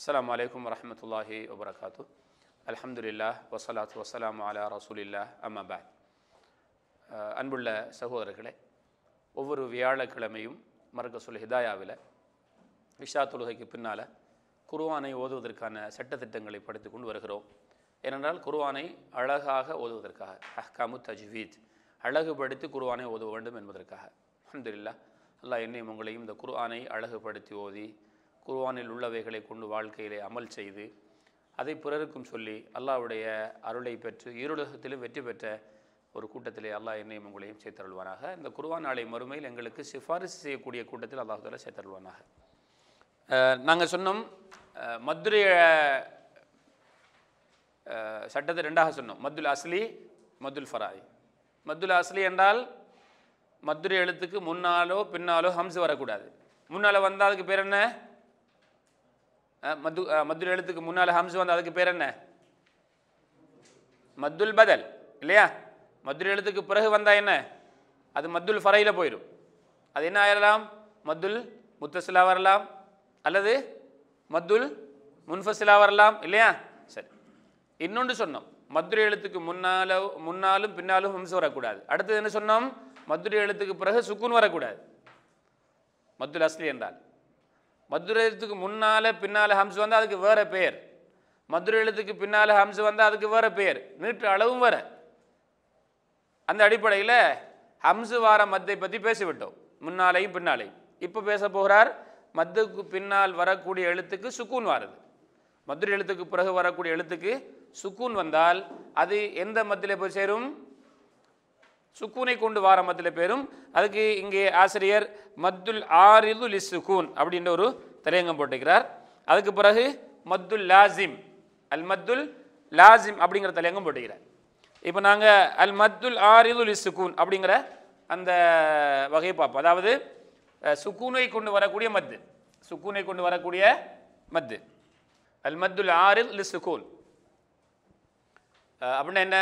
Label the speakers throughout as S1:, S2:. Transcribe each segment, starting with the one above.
S1: அஸ்லாம் வலைக்கம் வரமத்துல்லாஹி வபரகாத்து அலமதுல்லா வசலாத் வசலாம் அலா ரசூலில்லா அம்மாபாத் அன்புள்ள சகோதரர்களே ஒவ்வொரு வியாழக்கிழமையும் மர்கசுல் ஹிதாயாவில் விஷா தொழுகைக்கு பின்னால் குருவானை ஓதுவதற்கான சட்டத்திட்டங்களை படித்து கொண்டு வருகிறோம் ஏனென்றால் குருவானை அழகாக ஓதுவதற்காக அஹ்காமு தஜ்வீத் அழகுபடுத்தி குருவானை ஓதுவ வேண்டும் என்பதற்காக அஹமதுல்லா அல்லாஹ் என்னையும் உங்களையும் இந்த குருவானை அழகுபடுத்தி ஓதி குர்வானில் உள்ளவைகளை கொண்டு வாழ்க்கையிலே அமல் செய்து அதை பிறருக்கும் சொல்லி அல்லாவுடைய அருளை பெற்று ஈரோடகத்திலும் வெற்றி பெற்ற ஒரு கூட்டத்திலே அல்லாஹ் என்னையும் உங்களையும் சேர்த்தருள்வானாக இந்த குர்வான் நாளை மறுமையில் எங்களுக்கு சிஃபாரிசு செய்யக்கூடிய கூட்டத்தில் அல்லாஹால சேர்த்தருள்வானாக நாங்கள் சொன்னோம் மதுரை சட்டத்தை ரெண்டாக சொன்னோம் மத்துல் அஸ்லி மத்துல் ஃபராய் மத்துல் அஸ்லி என்றால் மதுரை எழுத்துக்கு முன்னாலோ பின்னாலோ ஹம்ஸ் வரக்கூடாது முன்னால் வந்தால் அதுக்கு பேர் என்ன மது மதுல் எழுத்துக்கு முன்னால் ஹம்ஸ் வந்து அதுக்கு பேர் என்ன மத்துல் பதல் இல்லையா மதுரை எழுத்துக்கு பிறகு வந்தால் என்ன அது மத்துல் ஃபரையில் போயிடும் அது என்ன ஆயிடலாம் மத்துல் முத்தசிலா வரலாம் அல்லது மத்துல் முன்ஃபசிலா வரலாம் இல்லையா சரி இன்னொன்று சொன்னோம் மதுரை எழுத்துக்கு முன்னால முன்னாலும் பின்னாலும் ஹம்ஸ் வரக்கூடாது அடுத்தது என்ன சொன்னோம் மதுரை எழுத்துக்கு பிறகு சுக்குன்னு வரக்கூடாது மத்துல் அஸ்லி என்றால் மதுரை எழுத்துக்கு முன்னால் பின்னால் ஹம்ஸ் வந்தால் அதுக்கு வேறு பெயர் மதுரை எழுத்துக்கு பின்னால் ஹம்ஸ் வந்தால் அதுக்கு வேறு பெயர் நீட்டு அளவும் வேறு அந்த அடிப்படையில் ஹம்சு வார மத்தை பற்றி பேசிவிட்டோம் முன்னாலையும் பின்னாலையும் இப்போ பேச போகிறார் மத்துக்கு பின்னால் வரக்கூடிய எழுத்துக்கு சுக்கூன் வாருது மதுரை எழுத்துக்கு பிறகு வரக்கூடிய எழுத்துக்கு சுக்கூன் வந்தால் அது எந்த மத்தியில் போய் சேரும் சுக்கூனை கொண்டு வார மத்தில் பேரும் அதுக்கு இங்கே ஆசிரியர் மத்துல் ஆரிது லி சுக்கூன் அப்படின்ற ஒரு தலையங்கம் போட்டுக்கிறார் அதுக்கு பிறகு மத்துல் லாசிம் அல் மத்துல் லாசிம் அப்படிங்கிற தலையங்கம் போட்டுக்கிறார் இப்போ நாங்கள் அல் மத்துல் ஆரிது லி சுக்கூன் அப்படிங்கிற அந்த வகையை பார்ப்போம் அதாவது சுக்கூனை கொண்டு வரக்கூடிய மத்து சுக்கூனை கொண்டு வரக்கூடிய மத்து அல் மத்துல் ஆரில் லி சுக்கூன் அப்படின்னா என்ன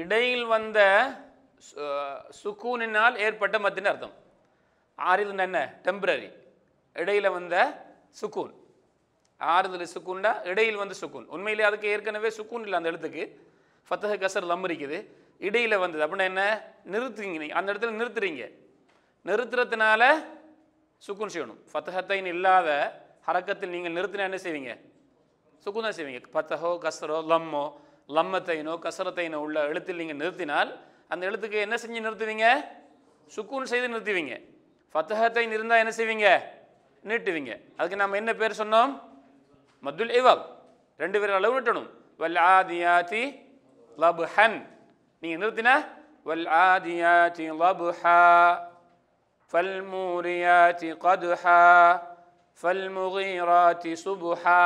S1: இடையில் வந்த சுக்கூனினால் ஏற்பட்ட மத்தின் அர்த்தம் ஆறுதல் என்ன டெம்பரரி இடையில் வந்த சுக்கூன் ஆறுதல் சுக்கூன்டா இடையில் வந்து சுக்கூன் உண்மையிலே அதுக்கு ஏற்கனவே சுக்கூன் இல்லை அந்த இடத்துக்கு ஃபத்தக கசர் லம்பரிக்குது இடையில் வந்தது அப்படின்னா என்ன நிறுத்துங்க நீங்கள் அந்த இடத்துல நிறுத்துறீங்க நிறுத்துறதுனால சுக்குன் செய்யணும் ஃபத்தகத்தைன் இல்லாத ஹரக்கத்தில் நீங்கள் நிறுத்தினா என்ன செய்வீங்க சுக்குன் தான் செய்வீங்க ஃபத்தஹோ கசரோ லம்மோ லம்மத்தையினோ கசரத்தையினோ உள்ள எழுத்தில் நீங்கள் நிறுத்தினால் அந்த எழுத்துக்கு என்ன செஞ்சு நிறுத்துவீங்க சுக்கூன் செய்து நிறுத்துவீங்க ஃபத்தகத்தை இருந்தால் என்ன செய்வீங்க நீட்டுவீங்க அதுக்கு நம்ம என்ன பேர் சொன்னோம் மதுல் இவாப் ரெண்டு பேர் அளவு நிட்டணும் வல் ஆதியாதி லபுஹன் நீங்கள் நிறுத்தினா வல் ஆதியாதி லபுஹா ஃபல் மூரியாதி கதுஹா ஃபல் சுபுஹா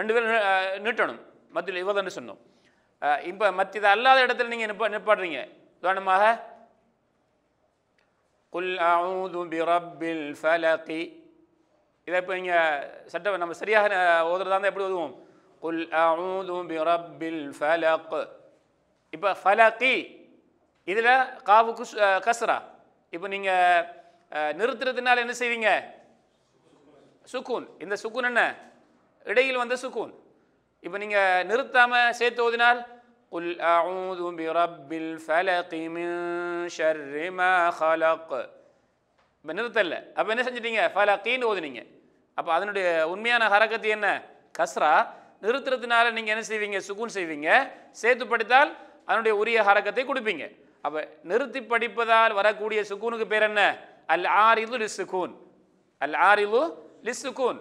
S1: ரெண்டு பேரும் நிட்டணும் மதுல் இவாப் என்று சொன்னோம் இப்போ மற்ற இதை அல்லாத இடத்துல நீங்கள் நிப்பா நிப்பாடுறீங்க உதாரணமாக குல் அவுது பிரபில் ஃபலகி இதை இப்போ நீங்கள் சட்ட நம்ம சரியாக ஓதுறதா இருந்தால் எப்படி ஓதுவோம் குல் அவுது பிரபில் ஃபலக் இப்போ ஃபலகி இதில் காவுக்கு கசரா இப்போ நீங்கள் நிறுத்துறதுனால என்ன செய்வீங்க சுக்கூன் இந்த சுக்கூன் என்ன இடையில் வந்த சுக்கூன் இப்போ நீங்கள் நிறுத்தாமல் சேர்த்து ஓதினால் قل أعوذ برب الفلق من شر ما خلق இப்போ நிறுத்தல அப்போ என்ன செஞ்சிட்டீங்க ஃபலக்கின்னு ஓதுனீங்க அப்போ அதனுடைய உண்மையான ஹரக்கத்து என்ன கஸ்ரா நிறுத்துறதுனால நீங்கள் என்ன செய்வீங்க சுகுன் செய்வீங்க சேர்த்து படித்தால் அதனுடைய உரிய ஹரக்கத்தை கொடுப்பீங்க அப்போ நிறுத்தி படிப்பதால் வரக்கூடிய சுகூனுக்கு பேர் என்ன அல் ஆரிது லிஸ் சுக்கூன் அல் ஆரிது லிஸ் சுக்கூன்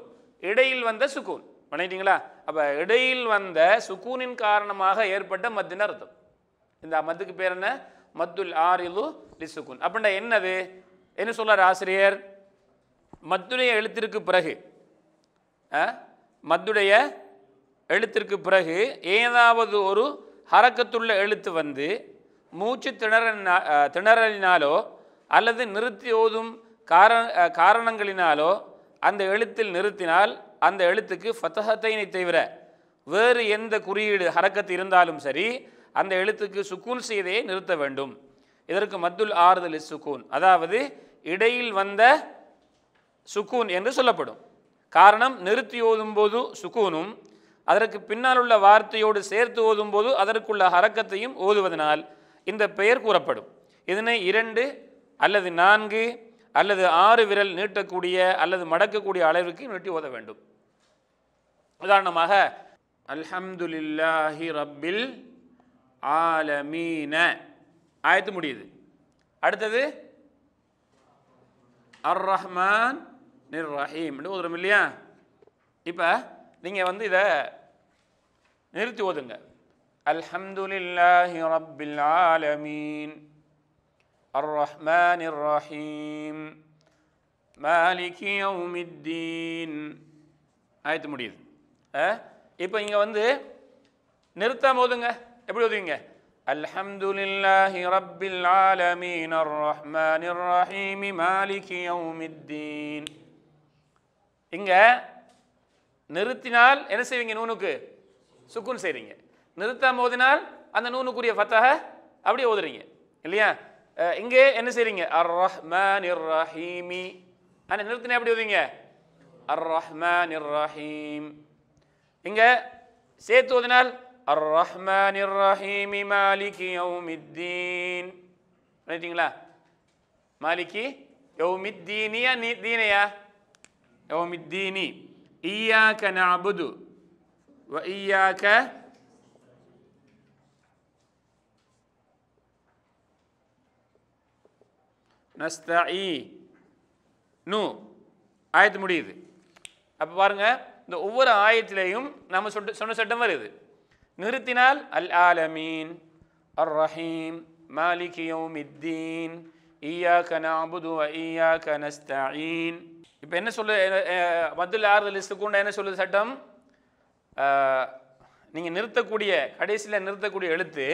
S1: இடையில் வந்த சுகூன் பண்ணிட்டீங்களா அப்போ இடையில் வந்த சுக்கூனின் காரணமாக ஏற்பட்ட மத்தின் அர்த்தம் இந்த மத்துக்கு பேர் என்ன மத்துல் ஆரிலு லிசுக்குன் அப்படின்னா என்னது என்ன சொல்கிறார் ஆசிரியர் மத்துடைய எழுத்திற்கு பிறகு மத்துடைய எழுத்திற்கு பிறகு ஏதாவது ஒரு ஹரக்கத்துள்ள எழுத்து வந்து மூச்சு திணறினா திணறலினாலோ அல்லது நிறுத்தி ஓதும் கார காரணங்களினாலோ அந்த எழுத்தில் நிறுத்தினால் அந்த எழுத்துக்கு ஃபத்தஹத்தைனை தவிர வேறு எந்த குறியீடு ஹரக்கத்து இருந்தாலும் சரி அந்த எழுத்துக்கு சுக்கூன் செய்தே நிறுத்த வேண்டும் இதற்கு மத்துல் ஆறுதல் சுக்கூன் அதாவது இடையில் வந்த சுக்கூன் என்று சொல்லப்படும் காரணம் நிறுத்தி ஓதும் போது சுக்கூனும் அதற்கு பின்னால் உள்ள வார்த்தையோடு சேர்த்து ஓதும் போது அதற்குள்ள ஹரக்கத்தையும் ஓதுவதனால் இந்த பெயர் கூறப்படும் இதனை இரண்டு அல்லது நான்கு அல்லது ஆறு விரல் நீட்டக்கூடிய அல்லது மடக்கக்கூடிய அளவிற்கு நீட்டி ஓத வேண்டும் உதாரணமாக அல்ஹம்துலில்லாஹி ரப்பில் ஆலமீன ஆயத்து முடியுது அடுத்தது அர் ரஹ்மான் நிர் ரஹீம் ஓதுறோம் இல்லையா இப்போ நீங்கள் வந்து இதை நிறுத்தி ஓதுங்க அல்ஹம்துலில்லாஹி ரப்பில் ஆலமீன் الرحمن الرحيم مالك يوم الدين ஆயத்து முடியுது இப்போ இங்கே வந்து நிறுத்தம் ஓதுங்க எப்படி ஓதுவீங்க الحمد لله رب العالمين الرحمن الرحيم مالك يوم الدين இங்க நிறுத்தினால் என்ன செய்வீங்க நூனுக்கு சுக்குன் செய்கிறீங்க நிறுத்தம் ஓதினால் அந்த நூனுக்குரிய ஃபத்தஹ அப்படியே ஓதுறீங்க இல்லையா இங்கே என்ன செய்றீங்க அர் ரஹ்மான் இர் ரஹீமி ஆனால் நிறுத்தினா எப்படி ஓதுங்க அர் ரஹ்மான் இர் ரஹீம் இங்கே சேர்த்து ஓதினால் அர் ரஹ்மான் இர் ரஹீமி மாலிகி யௌமித்தீன் நினைச்சிங்களா மாலிகி யௌமித்தீனியா நீ தீனையா யௌமித்தீனி ஈயாக்க நபுது وإياك நஸ்தஈ நு ஆயத்து முடியுது அப்போ பாருங்கள் இந்த ஒவ்வொரு ஆயத்திலையும் நம்ம சொட்டு சொன்ன சட்டம் வருது நிறுத்தினால் அல் ஆலமீன் அர் ரஹீம் மாலிக் யோமித்தீன் ஈயா கனாபுது ஈயா கனஸ்தீன் இப்போ என்ன சொல்லு மதுல் ஆறுதல் லிஸ்ட்டுக்கு என்ன சொல்லுது சட்டம் நீங்கள் நிறுத்தக்கூடிய கடைசியில் நிறுத்தக்கூடிய எழுத்து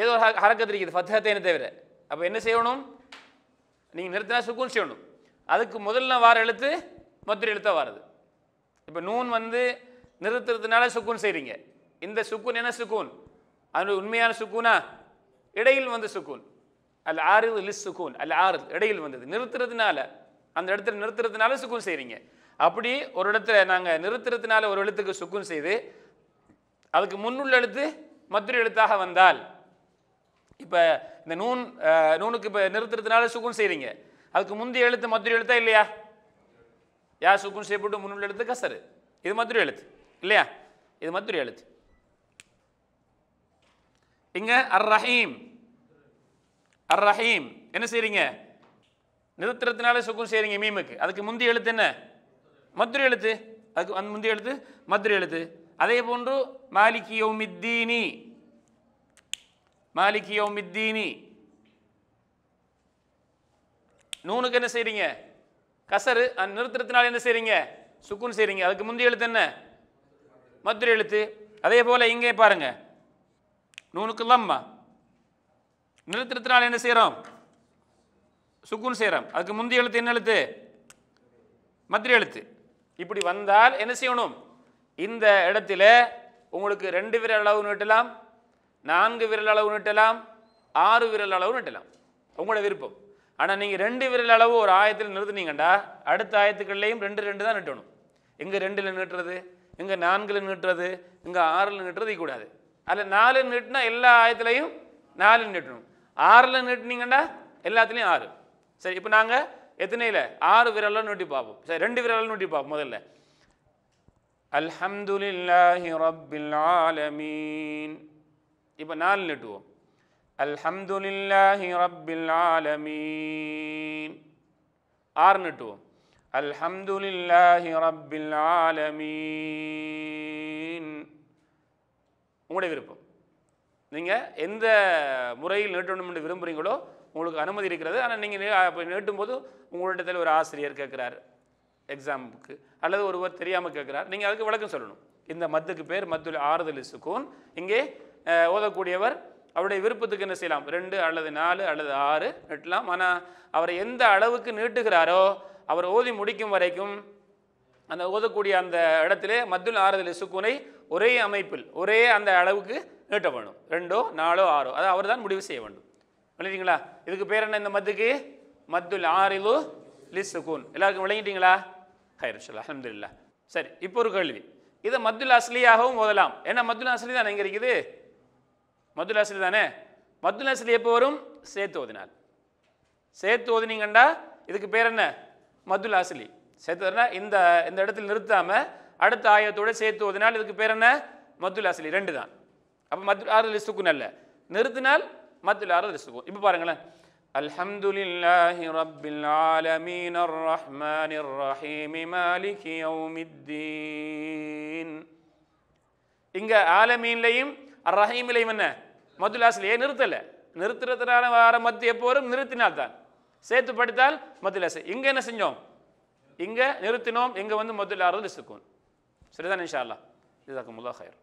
S1: ஏதோ ஒரு ஹரக்கத்து இருக்குது ஃபத்தேன்னு தவிர அப்போ என்ன செய்யணும் நீங்கள் நிறுத்தினா சுக்குன் செய்யணும் அதுக்கு முதல்ல வார எழுத்து மொத்த எழுத்தாக வாரது இப்போ நூன் வந்து நிறுத்துறதுனால சுக்குன் செய்கிறீங்க இந்த சுக்குன் என்ன சுக்கூன் அது உண்மையான சுக்குனா இடையில் வந்து சுக்கூன் அல்ல ஆறு லிஸ் சுக்கூன் அல்ல ஆறு இடையில் வந்தது நிறுத்துறதுனால அந்த இடத்துல நிறுத்துறதுனால சுக்குன் செய்கிறீங்க அப்படி ஒரு இடத்துல நாங்கள் நிறுத்துறதுனால ஒரு எழுத்துக்கு சுக்குன் செய்து அதுக்கு முன்னுள்ள எழுத்து மதுரை எழுத்தாக வந்தால் இப்போ இந்த நூன் நூனுக்கு இப்போ நிறுத்துறதுனால சுகுன் செய்கிறீங்க அதுக்கு முந்தைய எழுத்து மதுரை எழுத்தா இல்லையா யா சுகுன் செய்யப்பட்டு முன்னுள்ள எழுத்து கசரு இது மதுரை எழுத்து இல்லையா இது மதுரை எழுத்து இங்க அர் ரஹீம் அர் ரஹீம் என்ன செய்கிறீங்க நிறுத்துறதுனால சுக்கும் செய்கிறீங்க மீமுக்கு அதுக்கு முந்தைய எழுத்து என்ன மதுரை எழுத்து அதுக்கு அந்த முந்தைய எழுத்து மதுரை எழுத்து அதே போன்று மாலிகி யோமித்தீனி மாலிக் யோமித்தீனி நூனுக்கு என்ன செய்கிறீங்க கசரு அந்த நிறுத்துறதுனால என்ன செய்கிறீங்க சுக்குன்னு செய்கிறீங்க அதுக்கு முந்தைய எழுத்து என்ன மதுரை எழுத்து அதே போல் இங்கே பாருங்கள் நூனுக்கு லம்மா நிறுத்துறதுனால என்ன செய்கிறோம் சுக்குன்னு செய்கிறோம் அதுக்கு முந்தைய எழுத்து என்ன எழுத்து மதுரை எழுத்து இப்படி வந்தால் என்ன செய்யணும் இந்த இடத்துல உங்களுக்கு ரெண்டு பேர் அளவு நீட்டலாம் நான்கு விரல் அளவு நட்டலாம் ஆறு விரல் அளவு நட்டலாம் உங்களோட விருப்பம் ஆனால் நீங்கள் ரெண்டு விரல் அளவு ஒரு ஆயத்தில் நிறுத்துனீங்கண்டா அடுத்த ஆயத்துக்கள்லேயும் ரெண்டு ரெண்டு தான் நிட்டணும் இங்கே ரெண்டில் நீட்டுறது இங்கே நான்கில் நீட்டுறது இங்கே ஆறில் நீட்டுறது கூடாது அதில் நாலு நீட்டினா எல்லா ஆயத்துலையும் நாலு நீட்டணும் ஆறில் நீட்டினீங்கண்டா எல்லாத்துலேயும் ஆறு சரி இப்போ நாங்கள் எத்தனையில் ஆறு விரலில் நூட்டி பார்ப்போம் சரி ரெண்டு விரலில் நூட்டி பார்ப்போம் முதல்ல அல்ஹம்துலில்லாஹி ரப்பில் ஆலமீன் இப்போ நாலு நட்டுவோம் அல்ஹம்து ஆறு நட்டுவோம் அல்ஹம்து உங்களுடைய விருப்பம் நீங்கள் எந்த முறையில் நெட்டணும் என்று விரும்புகிறீங்களோ உங்களுக்கு அனுமதி இருக்கிறது ஆனால் நீங்கள் நேட்டும் போது உங்களிடத்தில் ஒரு ஆசிரியர் கேட்குறார் எக்ஸாமுக்கு அல்லது ஒருவர் தெரியாமல் கேட்குறார் நீங்கள் அதுக்கு விளக்கம் சொல்லணும் இந்த மத்துக்கு பேர் மத்துல் ஆறுதல் சுக்கூன் இங்கே ஓதக்கூடியவர் அவருடைய விருப்பத்துக்கு என்ன செய்யலாம் ரெண்டு அல்லது நாலு அல்லது ஆறு நட்டலாம் ஆனால் அவரை எந்த அளவுக்கு நீட்டுகிறாரோ அவர் ஓதி முடிக்கும் வரைக்கும் அந்த ஓதக்கூடிய அந்த இடத்திலே மத்தியில் ஆறுதல் சுக்குனை ஒரே அமைப்பில் ஒரே அந்த அளவுக்கு நீட்ட வேணும் ரெண்டோ நாலோ ஆறோ அதை அவர் தான் முடிவு செய்ய வேண்டும் விளங்கிட்டீங்களா இதுக்கு பேர் என்ன இந்த மத்துக்கு மத்துல் ஆறிலு லிஸ் சுக்கூன் எல்லாருக்கும் விளங்கிட்டீங்களா ஹைரஷல் அஹமதுல்லா சரி இப்போ ஒரு கேள்வி இதை மத்துல் அஸ்லியாகவும் ஓதலாம் ஏன்னா மத்துல் அஸ்லி தான் எங்கே இருக்குது மதுல் அசல் தானே மதுல் அசல் எப்போ வரும் சேர்த்து ஓதினால் சேர்த்து ஓதினீங்கண்டா இதுக்கு பேர் என்ன மதுல் அசலி சேர்த்துனா இந்த இந்த இடத்துல நிறுத்தாமல் அடுத்த ஆயத்தோடு சேர்த்து ஓதினால் இதுக்கு பேர் என்ன மதுல் அசலி ரெண்டு தான் அப்போ மது ஆறு லிஸ்துக்குன் அல்ல நிறுத்தினால் மதுல் ஆறு லிஸ்துக்கும் இப்போ பாருங்களேன் الحمد لله رب العالمين الرحمن الرحيم مالك يوم الدين இங்க ஆலமீன்லையும் ரஹீமிலையும் என்ன மதுலாசில் ஏன் நிறுத்தலை நிறுத்துறதுனால வார மத்து எப்போதும் நிறுத்தினால் தான் சேர்த்து படித்தால் மதுலாசு இங்கே என்ன செஞ்சோம் இங்கே நிறுத்தினோம் இங்கே வந்து மதுலாரது சுக்கும் சரிதான் இன்ஷா அல்லா இதாக்கமுல்லா ஹயர்